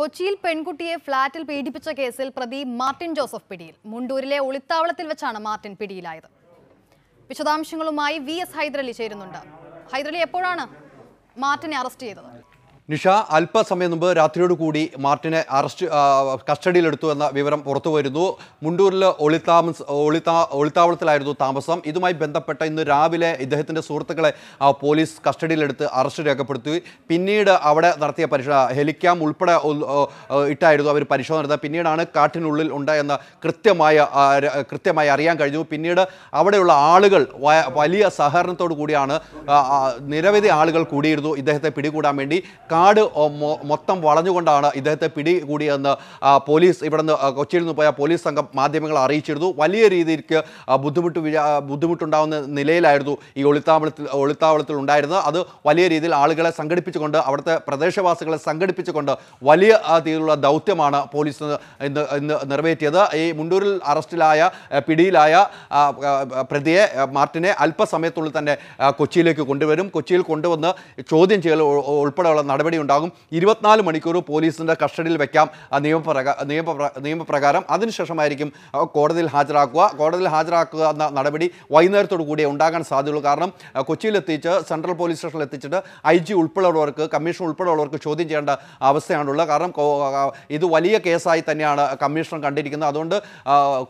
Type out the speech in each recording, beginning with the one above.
കൊച്ചിയിൽ പെൺകുട്ടിയെ ഫ്ളാറ്റിൽ പീഡിപ്പിച്ച കേസിൽ പ്രതി മാർട്ടിൻ ജോസഫ് പിടിയിൽ മുണ്ടൂരിലെ ഒളിത്താവളത്തിൽ വെച്ചാണ് മാർട്ടിൻ പിടിയിലായത് വിശദാംശങ്ങളുമായി വി എസ് ഹൈദരലി ചേരുന്നുണ്ട് ഹൈദരലി എപ്പോഴാണ് മാർട്ടിനെ അറസ്റ്റ് ചെയ്തത് നിഷ അല്പസമയം മുമ്പ് കൂടി മാർട്ടിനെ അറസ്റ്റ് കസ്റ്റഡിയിലെടുത്തു എന്ന വിവരം പുറത്തു വരുന്നു മുണ്ടൂരിൽ ഒളിത്താമസ ഒളിത്താ ഒളിത്താവളത്തിലായിരുന്നു താമസം ഇതുമായി ബന്ധപ്പെട്ട ഇന്ന് രാവിലെ ഇദ്ദേഹത്തിൻ്റെ സുഹൃത്തുക്കളെ പോലീസ് കസ്റ്റഡിയിലെടുത്ത് അറസ്റ്റ് രേഖപ്പെടുത്തി പിന്നീട് അവിടെ നടത്തിയ പരിശോധന ഹെലിക്യാം ഉൾപ്പെടെ ഇട്ടായിരുന്നു അവർ പരിശോധന നടത്തുക പിന്നീടാണ് കാട്ടിനുള്ളിൽ ഉണ്ട് എന്ന കൃത്യമായ കൃത്യമായി അറിയാൻ കഴിഞ്ഞു പിന്നീട് അവിടെയുള്ള ആളുകൾ വലിയ സഹകരണത്തോടു കൂടിയാണ് നിരവധി ആളുകൾ കൂടിയിരുന്നു ഇദ്ദേഹത്തെ പിടികൂടാൻ വേണ്ടി കാട് മൊത്തം വളഞ്ഞുകൊണ്ടാണ് ഇദ്ദേഹത്തെ പിടികൂടിയെന്ന് പോലീസ് ഇവിടെ നിന്ന് കൊച്ചിയിൽ നിന്ന് പോയ പോലീസ് സംഘം മാധ്യമങ്ങളെ അറിയിച്ചിരുന്നു വലിയ രീതിക്ക് ബുദ്ധിമുട്ട് ബുദ്ധിമുട്ടുണ്ടാവുന്ന നിലയിലായിരുന്നു ഈ ഒളിത്താവളത്തിൽ ഒളിത്താവളത്തിൽ ഉണ്ടായിരുന്നത് അത് വലിയ രീതിയിൽ ആളുകളെ സംഘടിപ്പിച്ചുകൊണ്ട് അവിടുത്തെ പ്രദേശവാസികളെ സംഘടിപ്പിച്ചുകൊണ്ട് വലിയ രീതിയിലുള്ള ദൗത്യമാണ് പോലീസ് ഇന്ന് ഇന്ന് നിറവേറ്റിയത് ഈ മുണ്ടൂരിൽ അറസ്റ്റിലായ പിടിയിലായ പ്രതിയെ മാർട്ടിനെ അല്പസമയത്തുള്ളിൽ തന്നെ കൊച്ചിയിലേക്ക് കൊണ്ടുവരും കൊച്ചിയിൽ കൊണ്ടുവന്ന് ചോദ്യം ചെയ്യൽ ഉൾപ്പെടെയുള്ള നടപടി നടപടി ഉണ്ടാകും ഇരുപത്തിനാല് മണിക്കൂർ പോലീസിൻ്റെ കസ്റ്റഡിയിൽ വയ്ക്കാം നിയമപ്രകാ നിയമപ്ര നിയമപ്രകാരം അതിനുശേഷമായിരിക്കും കോടതിയിൽ ഹാജരാക്കുക കോടതിയിൽ ഹാജരാക്കുക എന്ന നടപടി വൈകുന്നേരത്തോടു കൂടിയേ ഉണ്ടാകാൻ സാധ്യതയുള്ളൂ കാരണം കൊച്ചിയിലെത്തിച്ച് സെൻട്രൽ പോലീസ് സ്റ്റേഷനിൽ എത്തിച്ചിട്ട് ഐ ജി ഉൾപ്പെടെയുള്ളവർക്ക് കമ്മീഷൻ ഉൾപ്പെടെയുള്ളവർക്ക് ചോദ്യം ചെയ്യേണ്ട അവസ്ഥയാണുള്ളത് കാരണം ഇത് വലിയ കേസായി തന്നെയാണ് കമ്മീഷൻ കണ്ടിരിക്കുന്നത് അതുകൊണ്ട്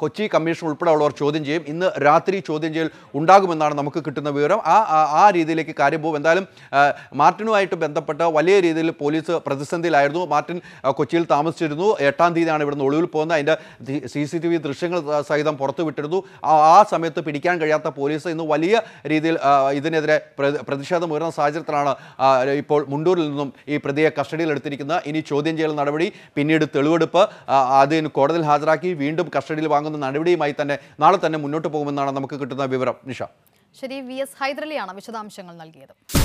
കൊച്ചി കമ്മീഷൻ ഉൾപ്പെടെയുള്ളവർ ചോദ്യം ചെയ്യും ഇന്ന് രാത്രി ചോദ്യം ചെയ്യൽ ഉണ്ടാകുമെന്നാണ് നമുക്ക് കിട്ടുന്ന വിവരം ആ ആ രീതിയിലേക്ക് കാര്യം പോകും എന്തായാലും മാർട്ടിനുമായിട്ട് ബന്ധപ്പെട്ട് വലിയ രീതിയിൽ പോലീസ് പ്രതിസന്ധിയിലായിരുന്നു മാർട്ടിൻ കൊച്ചിയിൽ താമസിച്ചിരുന്നു എട്ടാം തീയതിയാണ് ഇവിടുന്ന് ഒളിവിൽ പോകുന്നത് അതിൻ്റെ സി സി ടി വി ദൃശ്യങ്ങൾ സഹിതം പുറത്തുവിട്ടിരുന്നു ആ സമയത്ത് പിടിക്കാൻ കഴിയാത്ത പോലീസ് ഇന്ന് വലിയ രീതിയിൽ ഇതിനെതിരെ പ്രതിഷേധം ഉയർന്ന സാഹചര്യത്തിലാണ് ഇപ്പോൾ മുണ്ടൂരിൽ നിന്നും ഈ പ്രതിയെ കസ്റ്റഡിയിലെടുത്തിരിക്കുന്നത് ഇനി ചോദ്യം ചെയ്യൽ നടപടി പിന്നീട് തെളിവെടുപ്പ് അതിന് കോടതിയിൽ ഹാജരാക്കി വീണ്ടും കസ്റ്റഡിയിൽ വാങ്ങുന്ന നടപടിയുമായി തന്നെ നാളെ തന്നെ മുന്നോട്ട് പോകുമെന്നാണ് നമുക്ക് കിട്ടുന്ന വിവരം നിഷ ശരി വി എസ് ഹൈദരലിയാണ് വിശദാംശങ്ങൾ നൽകിയത്